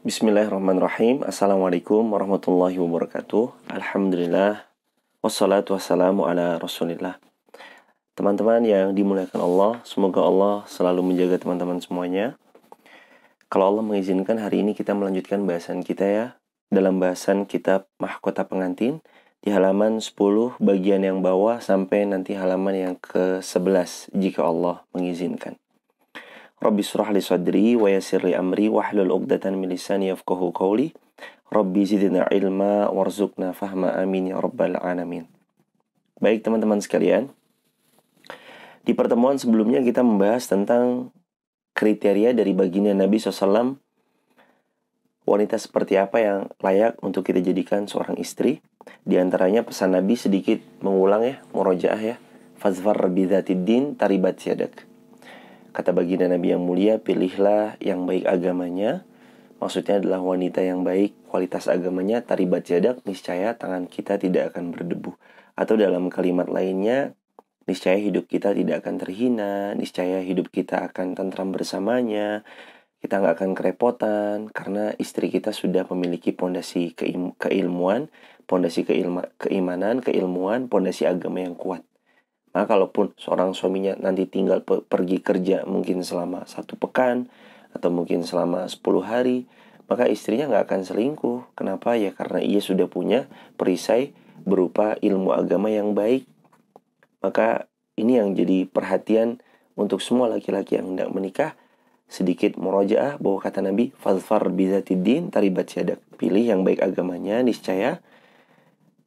Bismillahirrahmanirrahim Assalamualaikum warahmatullahi wabarakatuh Alhamdulillah Wassalatu wassalamu ala rasulillah Teman-teman yang dimuliakan Allah Semoga Allah selalu menjaga teman-teman semuanya Kalau Allah mengizinkan hari ini kita melanjutkan bahasan kita ya Dalam bahasan kitab Mahkota Pengantin Di halaman 10 bagian yang bawah sampai nanti halaman yang ke-11 Jika Allah mengizinkan Rabbi surah li sadri wa yasir li amri hlul 'uqdatan min lisani yafqahu qawli. Rabbi zidina ilma warzukna fahma amin ya rabbal alamin. Baik teman-teman sekalian, di pertemuan sebelumnya kita membahas tentang kriteria dari baginda Nabi SAW wanita seperti apa yang layak untuk kita jadikan seorang istri. Di antaranya pesan Nabi sedikit mengulang ya, murojaah ya. Fazfar bidhatid din taribat siadak Kata baginda Nabi yang mulia, pilihlah yang baik agamanya. Maksudnya adalah wanita yang baik, kualitas agamanya, taribat jadak, niscaya tangan kita tidak akan berdebu. Atau dalam kalimat lainnya, niscaya hidup kita tidak akan terhina, niscaya hidup kita akan tentram bersamanya, kita nggak akan kerepotan karena istri kita sudah memiliki pondasi keilmuan, pondasi keilma, keimanan, keilmuan, pondasi agama yang kuat. Nah, kalaupun seorang suaminya nanti tinggal pe pergi kerja mungkin selama satu pekan atau mungkin selama sepuluh hari, maka istrinya nggak akan selingkuh. Kenapa? Ya karena ia sudah punya perisai berupa ilmu agama yang baik. Maka ini yang jadi perhatian untuk semua laki-laki yang hendak menikah. Sedikit murojaah bahwa kata Nabi, "Fadfar bizatiddin taribat syadak." Pilih yang baik agamanya, niscaya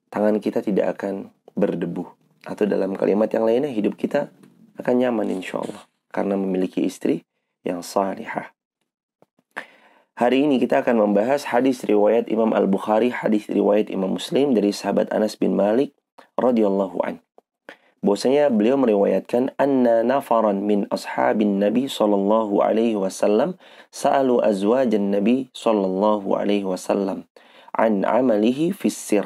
tangan kita tidak akan berdebu. Atau dalam kalimat yang lainnya, hidup kita akan nyaman insya Allah. Karena memiliki istri yang salihah. Hari ini kita akan membahas hadis riwayat Imam Al-Bukhari, hadis riwayat Imam Muslim dari sahabat Anas bin Malik radhiyallahu an. Bahwasanya beliau meriwayatkan anna nafaran min ashabin Nabi sallallahu alaihi wasallam sa'alu azwajan Nabi sallallahu alaihi wasallam an amalihi fis sir.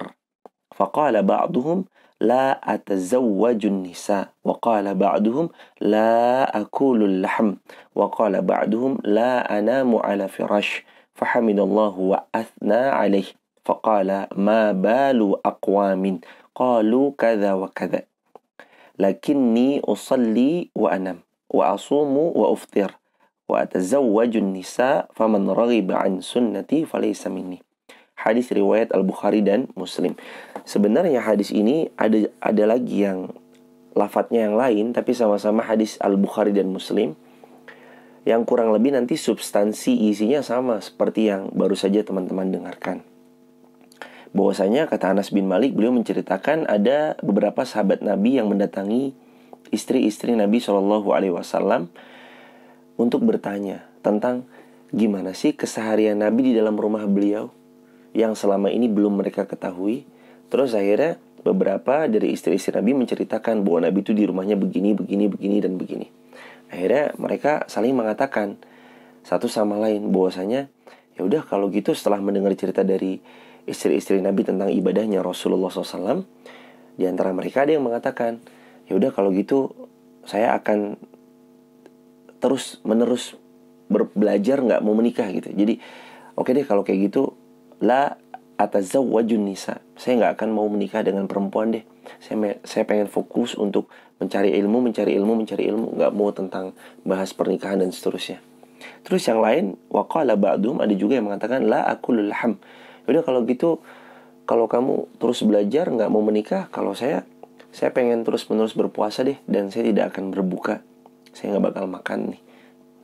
Faqala ba'duhum لا أتزوج النساء وقال بعضهم لا أكل اللحم وقال بعضهم لا أنام على فراش فحمد الله وأثنى عليه فقال ما بال أقوام قالوا كذا وكذا لكني أصلي وأنام وأصوم وأفطر وأتزوج النساء فمن رغب عن سنتي فليس مني hadis riwayat Al-Bukhari dan Muslim. Sebenarnya hadis ini ada ada lagi yang lafadznya yang lain tapi sama-sama hadis Al-Bukhari dan Muslim yang kurang lebih nanti substansi isinya sama seperti yang baru saja teman-teman dengarkan. Bahwasanya kata Anas bin Malik beliau menceritakan ada beberapa sahabat Nabi yang mendatangi istri-istri Nabi Shallallahu Alaihi Wasallam untuk bertanya tentang gimana sih keseharian Nabi di dalam rumah beliau yang selama ini belum mereka ketahui. Terus akhirnya beberapa dari istri-istri Nabi menceritakan bahwa Nabi itu di rumahnya begini, begini, begini, dan begini. Akhirnya mereka saling mengatakan satu sama lain bahwasanya ya udah kalau gitu setelah mendengar cerita dari istri-istri Nabi tentang ibadahnya Rasulullah SAW, di antara mereka ada yang mengatakan, ya udah kalau gitu saya akan terus menerus belajar nggak mau menikah gitu. Jadi oke okay deh kalau kayak gitu la atazawwajun nisa. Saya nggak akan mau menikah dengan perempuan deh. Saya saya pengen fokus untuk mencari ilmu, mencari ilmu, mencari ilmu, nggak mau tentang bahas pernikahan dan seterusnya. Terus yang lain waqala ba'dum ada juga yang mengatakan la aku ham. Ya udah kalau gitu kalau kamu terus belajar nggak mau menikah, kalau saya saya pengen terus menerus berpuasa deh dan saya tidak akan berbuka. Saya nggak bakal makan nih.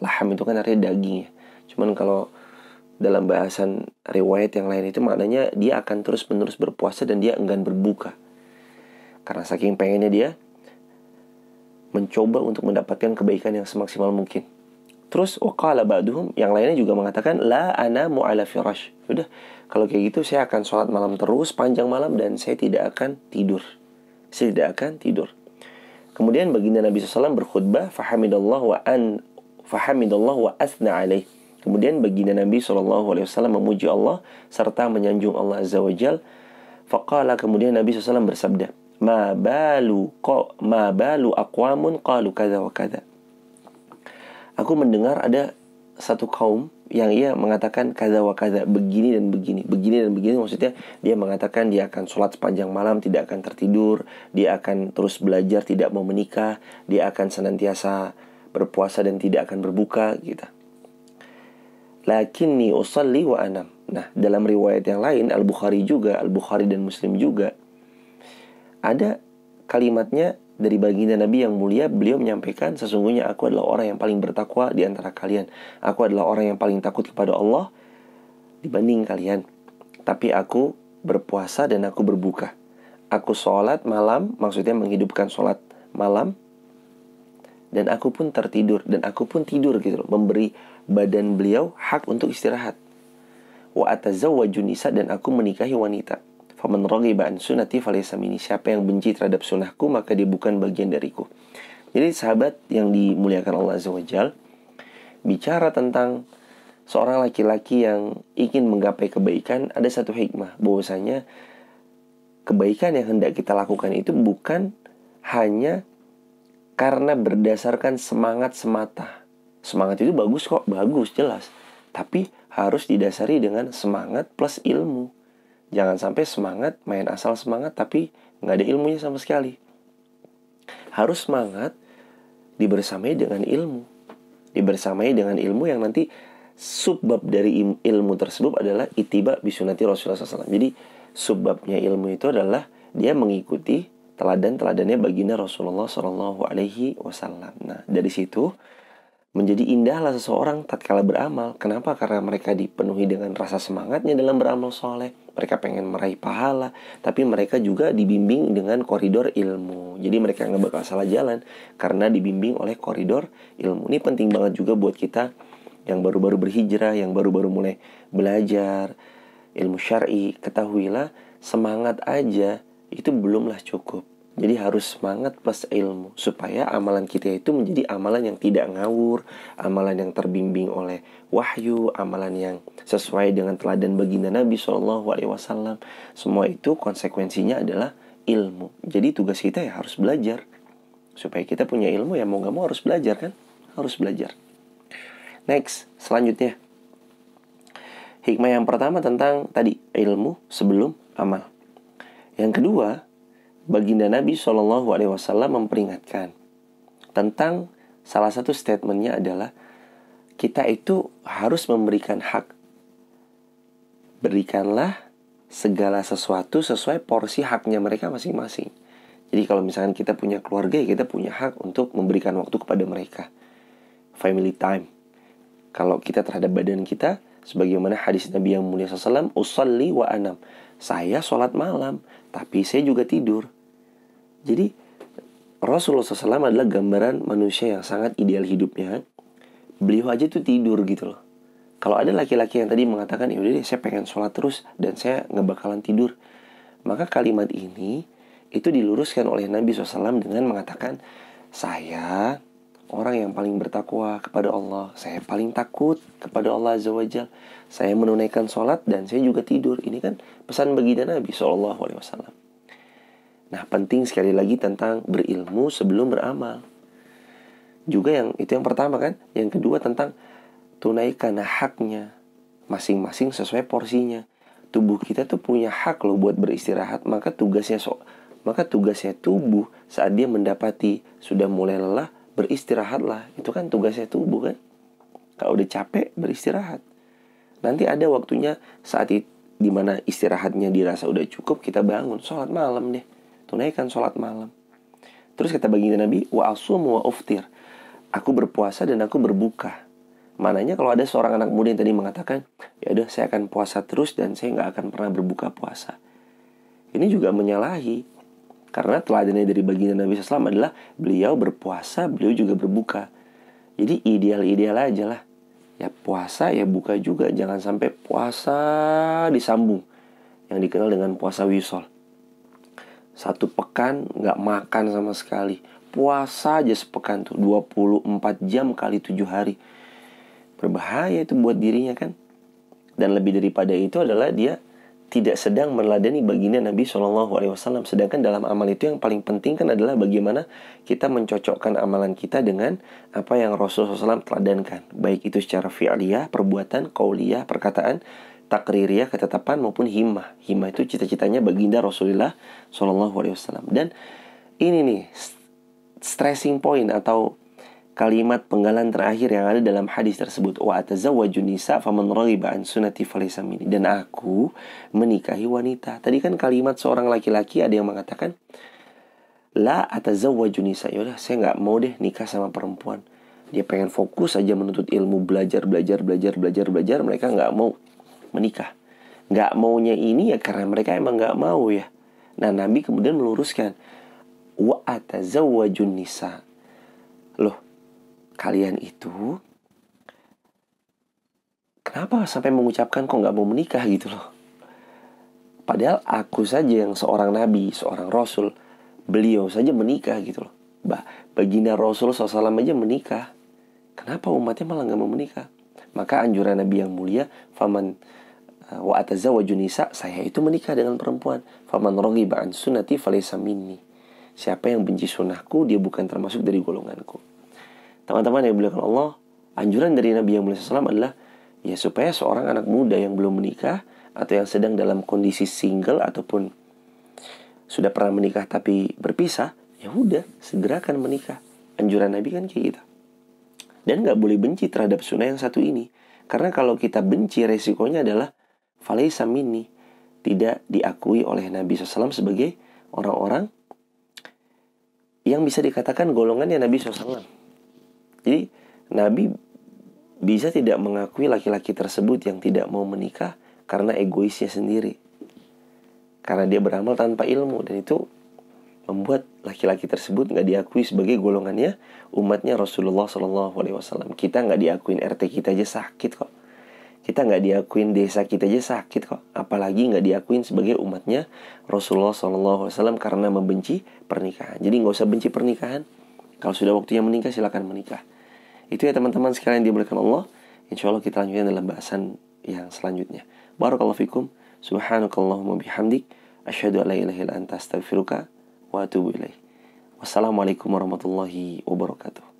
Laham itu kan artinya daging ya. Cuman kalau dalam bahasan riwayat yang lain itu maknanya dia akan terus-menerus berpuasa dan dia enggan berbuka. Karena saking pengennya dia mencoba untuk mendapatkan kebaikan yang semaksimal mungkin. Terus wakala oh, ba'duhum yang lainnya juga mengatakan la ana mu'ala firash. Udah, kalau kayak gitu saya akan sholat malam terus panjang malam dan saya tidak akan tidur. Saya tidak akan tidur. Kemudian baginda Nabi SAW berkhutbah fahamidallah wa an fahamidallah wa asna alaih Kemudian baginda Nabi SAW Alaihi Wasallam memuji Allah serta menyanjung Allah Azza wa Jal. Faqala kemudian Nabi SAW bersabda, Ma balu ko, ma balu akwamun qalu kada wa kada. Aku mendengar ada satu kaum yang ia mengatakan kada wa kada, begini dan begini, begini dan begini. Maksudnya dia mengatakan dia akan sholat sepanjang malam, tidak akan tertidur, dia akan terus belajar, tidak mau menikah, dia akan senantiasa berpuasa dan tidak akan berbuka gitu lakinni usalli wa anam. Nah, dalam riwayat yang lain Al-Bukhari juga, Al-Bukhari dan Muslim juga ada kalimatnya dari baginda Nabi yang mulia, beliau menyampaikan sesungguhnya aku adalah orang yang paling bertakwa di antara kalian. Aku adalah orang yang paling takut kepada Allah dibanding kalian. Tapi aku berpuasa dan aku berbuka. Aku sholat malam, maksudnya menghidupkan sholat malam. Dan aku pun tertidur, dan aku pun tidur gitu loh, memberi badan beliau hak untuk istirahat. Wa atazawwaju nisa dan aku menikahi wanita. Faman raghiba an sunnati falaysa minni. Siapa yang benci terhadap sunnahku maka dia bukan bagian dariku. Jadi sahabat yang dimuliakan Allah Azza wa bicara tentang seorang laki-laki yang ingin menggapai kebaikan ada satu hikmah bahwasanya kebaikan yang hendak kita lakukan itu bukan hanya karena berdasarkan semangat semata Semangat itu bagus kok, bagus jelas. Tapi harus didasari dengan semangat plus ilmu. Jangan sampai semangat main asal semangat tapi nggak ada ilmunya sama sekali. Harus semangat dibersamai dengan ilmu. Dibersamai dengan ilmu yang nanti subbab dari ilmu tersebut adalah itiba bisunati Rasulullah SAW. Jadi subbabnya ilmu itu adalah dia mengikuti teladan-teladannya baginda Rasulullah saw Nah dari situ Menjadi indahlah seseorang tatkala beramal. Kenapa? Karena mereka dipenuhi dengan rasa semangatnya dalam beramal soleh. Mereka pengen meraih pahala, tapi mereka juga dibimbing dengan koridor ilmu. Jadi mereka nggak bakal salah jalan karena dibimbing oleh koridor ilmu. Ini penting banget juga buat kita yang baru-baru berhijrah, yang baru-baru mulai belajar ilmu syari. Ketahuilah semangat aja itu belumlah cukup jadi harus semangat plus ilmu supaya amalan kita itu menjadi amalan yang tidak ngawur, amalan yang terbimbing oleh wahyu, amalan yang sesuai dengan teladan baginda Nabi Shallallahu Alaihi Wasallam. Semua itu konsekuensinya adalah ilmu. Jadi tugas kita ya harus belajar supaya kita punya ilmu ya mau gak mau harus belajar kan, harus belajar. Next, selanjutnya hikmah yang pertama tentang tadi ilmu sebelum amal. Yang kedua, baginda Nabi Shallallahu Alaihi Wasallam memperingatkan tentang salah satu statementnya adalah kita itu harus memberikan hak. Berikanlah segala sesuatu sesuai porsi haknya mereka masing-masing. Jadi kalau misalkan kita punya keluarga ya kita punya hak untuk memberikan waktu kepada mereka. Family time. Kalau kita terhadap badan kita, sebagaimana hadis Nabi yang mulia wasallam, usalli wa anam. Saya sholat malam, tapi saya juga tidur. Jadi Rasulullah SAW adalah gambaran manusia yang sangat ideal hidupnya. Beliau aja tuh tidur gitu loh. Kalau ada laki-laki yang tadi mengatakan, ya udah deh saya pengen sholat terus dan saya nggak bakalan tidur. Maka kalimat ini itu diluruskan oleh Nabi SAW dengan mengatakan, saya orang yang paling bertakwa kepada Allah. Saya paling takut kepada Allah Azza wa Saya menunaikan sholat dan saya juga tidur. Ini kan pesan bagi Nabi Shallallahu Alaihi Wasallam. Nah, penting sekali lagi tentang berilmu sebelum beramal. Juga yang itu yang pertama kan, yang kedua tentang tunaikan haknya masing-masing sesuai porsinya. Tubuh kita tuh punya hak loh buat beristirahat, maka tugasnya so maka tugasnya tubuh saat dia mendapati sudah mulai lelah, beristirahatlah. Itu kan tugasnya tubuh kan. Kalau udah capek, beristirahat. Nanti ada waktunya saat itu dimana istirahatnya dirasa udah cukup, kita bangun, sholat malam deh tunaikan sholat malam. Terus kata baginda Nabi, wa asum wa uftir. Aku berpuasa dan aku berbuka. Mananya kalau ada seorang anak muda yang tadi mengatakan, ya udah saya akan puasa terus dan saya nggak akan pernah berbuka puasa. Ini juga menyalahi karena teladannya dari baginda Nabi SAW adalah beliau berpuasa, beliau juga berbuka. Jadi ideal-ideal aja lah. Ya puasa ya buka juga, jangan sampai puasa disambung. Yang dikenal dengan puasa wisol satu pekan nggak makan sama sekali puasa aja sepekan tuh 24 jam kali tujuh hari berbahaya itu buat dirinya kan dan lebih daripada itu adalah dia tidak sedang meneladani baginda Nabi Shallallahu Alaihi Wasallam sedangkan dalam amal itu yang paling penting kan adalah bagaimana kita mencocokkan amalan kita dengan apa yang Rasulullah SAW teladankan baik itu secara fi'liyah perbuatan kauliyah perkataan takririyah ketetapan maupun himmah. Himmah itu cita-citanya baginda Rasulullah Shallallahu Alaihi Wasallam. Dan ini nih stressing point atau kalimat penggalan terakhir yang ada dalam hadis tersebut wa atazawwaju nisa faman raghiba an sunnati dan aku menikahi wanita tadi kan kalimat seorang laki-laki ada yang mengatakan la atazawwaju nisa yaudah saya nggak mau deh nikah sama perempuan dia pengen fokus aja menuntut ilmu belajar belajar belajar belajar belajar mereka nggak mau menikah. Gak maunya ini ya karena mereka emang gak mau ya. Nah Nabi kemudian meluruskan. Wa atazawajun nisa. Loh, kalian itu kenapa sampai mengucapkan kok gak mau menikah gitu loh. Padahal aku saja yang seorang nabi, seorang rasul, beliau saja menikah gitu loh. Bah, baginda Rasul SAW aja menikah. Kenapa umatnya malah gak mau menikah? Maka anjuran Nabi yang mulia, faman wa atazawwaju nisa saya itu menikah dengan perempuan faman raghiba an sunnati falaysa minni siapa yang benci sunnahku dia bukan termasuk dari golonganku teman-teman yang dimuliakan Allah anjuran dari Nabi yang mulia SAW adalah ya supaya seorang anak muda yang belum menikah atau yang sedang dalam kondisi single ataupun sudah pernah menikah tapi berpisah ya udah segerakan menikah anjuran Nabi kan kayak gitu dan nggak boleh benci terhadap sunnah yang satu ini karena kalau kita benci resikonya adalah Falaisa minni tidak diakui oleh Nabi SAW sebagai orang-orang yang bisa dikatakan golongannya Nabi SAW. Jadi Nabi bisa tidak mengakui laki-laki tersebut yang tidak mau menikah karena egoisnya sendiri. Karena dia beramal tanpa ilmu dan itu membuat laki-laki tersebut nggak diakui sebagai golongannya umatnya Rasulullah Shallallahu Alaihi Wasallam. Kita nggak diakuin RT kita aja sakit kok kita nggak diakuin desa kita aja sakit kok apalagi nggak diakuin sebagai umatnya Rasulullah SAW karena membenci pernikahan jadi nggak usah benci pernikahan kalau sudah waktunya menikah silahkan menikah itu ya teman-teman sekalian diberikan Allah insya Allah kita lanjutkan dalam bahasan yang selanjutnya barakallahu fikum subhanakallahumma bihamdik Asyadu alla ilahi illa anta astagfiruka wa atubu ilaih wassalamualaikum warahmatullahi wabarakatuh